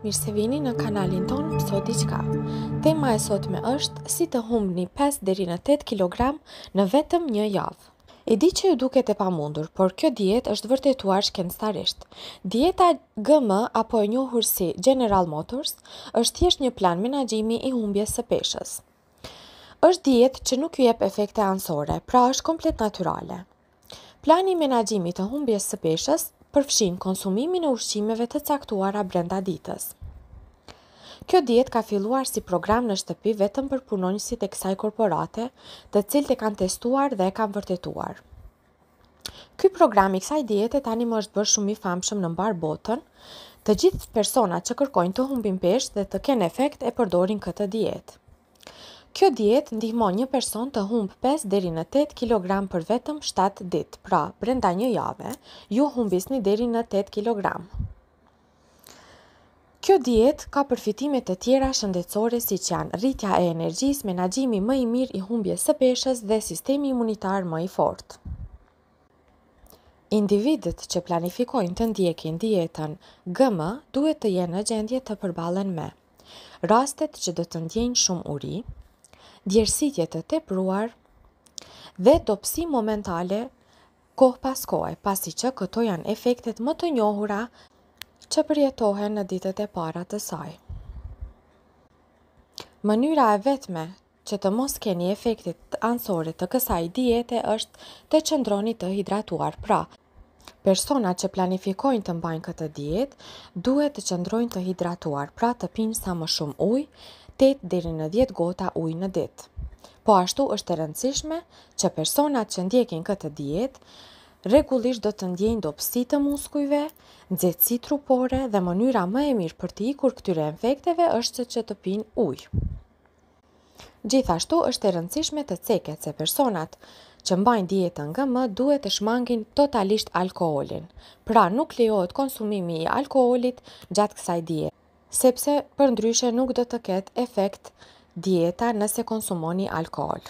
Mirë se vini në kanalin ton Pso Diçka. Tema e sotme është si të humbni 5 deri në 8 kg në vetëm një javë. E di që ju duket e pamundur, por kjo dietë është vërtetuar shkencëtarisht. Dieta GM apo e njohur si General Motors është thjesht një plan menaxhimi i humbjes së peshës. Është dietë që nuk ju jep efekte anësore, pra është komplet natyrale. Plani i menaxhimit të humbjes së peshës përfshin konsumimin e ushqimeve të caktuara brenda ditës. Kjo diet ka filluar si program në shtëpi vetëm për punonjësit e kësaj korporate, të cilët e kanë testuar dhe e kanë vërtetuar. Ky program i kësaj diete tani më është bërë shumë i famshëm në mbar botën. Të gjithë personat që kërkojnë të humbin peshë dhe të kenë efekt e përdorin këtë dietë. Kjo diet ndihmon një person të humb 5 deri në 8 kg për vetëm 7 ditë. Pra, brenda një jave ju humbisni deri në 8 kg. Kjo diet ka përfitimet e tjera shëndetësore si që janë rritja e energjis, menagjimi më i mirë i humbje së peshës dhe sistemi imunitar më i fort. Individet që planifikojnë të ndjekin dietën GM duhet të jenë në gjendje të përbalen me rastet që do të ndjejnë shumë uri, djersitje të tepruar dhe dopsi momentale kohë pas kohë, pasi që këto janë efektet më të njohura që përjetohen në ditët e para të saj. Mënyra e vetme që të mos keni efektit ansore të kësaj diete është të qëndroni të hidratuar. Pra, persona që planifikojnë të mbajnë këtë diet, duhet të qëndrojnë të hidratuar, pra të pinë sa më shumë uj, 8 deri në 10 gota ujë në ditë. Po ashtu është e rëndësishme që personat që ndjekin këtë dietë rregullisht do të ndjejnë dobësi të muskujve, nxehtësi trupore dhe mënyra më e mirë për të ikur këtyre infekteve është se që të pinë ujë. Gjithashtu është e rëndësishme të ceket se personat që mbajnë dietën nga më duhet të shmangin totalisht alkoholin, pra nuk lejohet konsumimi i alkoholit gjatë kësaj dietë sepse për ndryshe nuk do të ketë efekt dieta nëse konsumoni alkohol.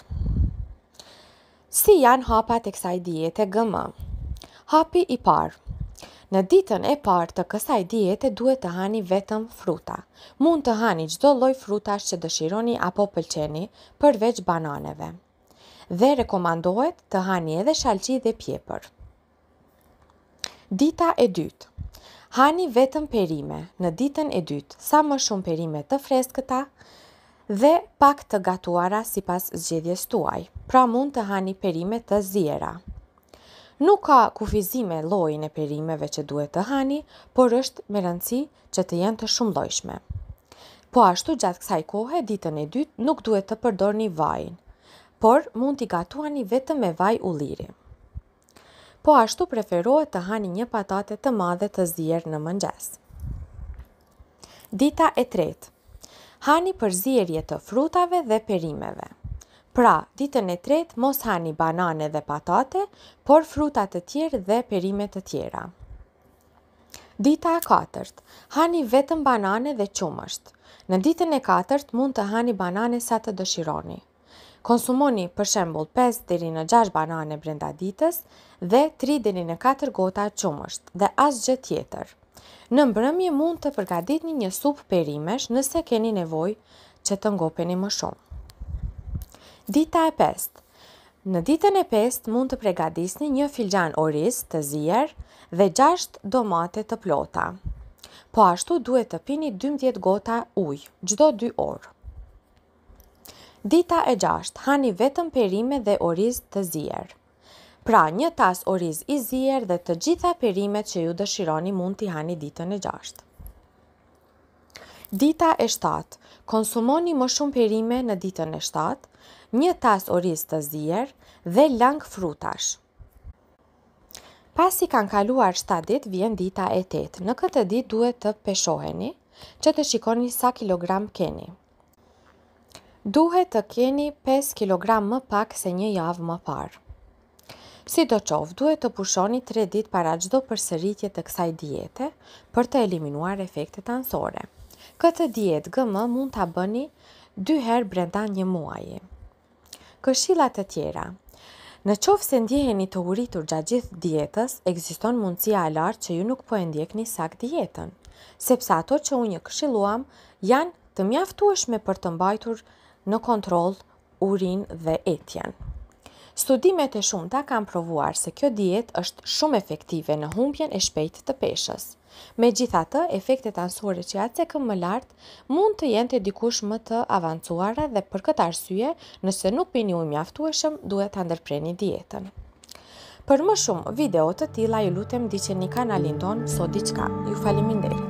Si janë hapat e kësaj diete GM? Hapi i parë. Në ditën e parë të kësaj diete duhet të hani vetëm fruta. Mund të hani çdo lloj frutash që dëshironi apo pëlqeni, përveç bananeve. Dhe rekomandohet të hani edhe shalqi dhe pjepër. Dita e dytë. Hani vetëm perime në ditën e dytë, sa më shumë perime të freskëta dhe pak të gatuara si pas zgjedhjes tuaj, pra mund të hani perime të zjera. Nuk ka kufizime lojnë e perimeve që duhet të hani, por është me rëndësi që të jenë të shumë lojshme. Po ashtu gjatë kësaj kohë, ditën e dytë nuk duhet të përdor një vajnë, por mund t'i gatuani vetëm me vaj u lirim po ashtu preferohet të hani një patate të madhe të zjerë në mëngjes. Dita e tretë. Hani përzierje të frutave dhe perimeve. Pra, ditën e tretë mos hani banane dhe patate, por fruta të tjerë dhe perime të tjera. Dita e katërt. Hani vetëm banane dhe qumësht. Në ditën e katërt mund të hani banane sa të dëshironi. Konsumoni për shembol 5 deri në 6 banane brenda ditës dhe 3 deri në 4 gota qumësht dhe asgjë tjetër. Në mbrëmje mund të përgadit një supë perimesh nëse keni nevoj që të ngopeni më shumë. Dita e 5 Në ditën e 5 mund të pregadisni një filxan oris të zier dhe 6 domate të plota. Po ashtu duhet të pini 12 gota ujë, gjdo 2 orë. Dita e gjasht, hani vetëm perime dhe oriz të zier. Pra, një tas oriz i zier dhe të gjitha perimet që ju dëshironi mund t'i hani ditën e gjasht. Dita e shtat, konsumoni më shumë perime në ditën e shtat, një tas oriz të zier dhe lang frutash. Pasi kanë kaluar 7 dit, vjen dita e 8. Në këtë dit duhet të peshoheni që të shikoni sa kilogram keni duhet të keni 5 kg më pak se një javë më parë. Si do qovë, duhet të pushoni 3 dit para gjdo përsëritje të kësaj diete për të eliminuar efektet ansore. Këtë diet GM mund të bëni 2 herë brenda një muaje. Këshilat të tjera, Në qovë se ndjeheni të uritur gjatë gjithë dietës, egziston mundësia e lartë që ju nuk po e ndjekni sak dietën, sepse ato që unë këshilluam janë të mjaftueshme për të mbajtur në kontrol urin dhe etjen. Studimet e shumë ta kam provuar se kjo diet është shumë efektive në humpjen e shpejt të peshës. Me gjitha të, efektet ansuare që atë se këmë më lartë mund të jenë të dikush më të avancuara dhe për këtë arsye nëse nuk pini ujë mjaftueshëm duhet të ndërpreni dietën. Për më shumë video të tila ju lutem diqe një kanalin tonë sot diqka. Ju deri.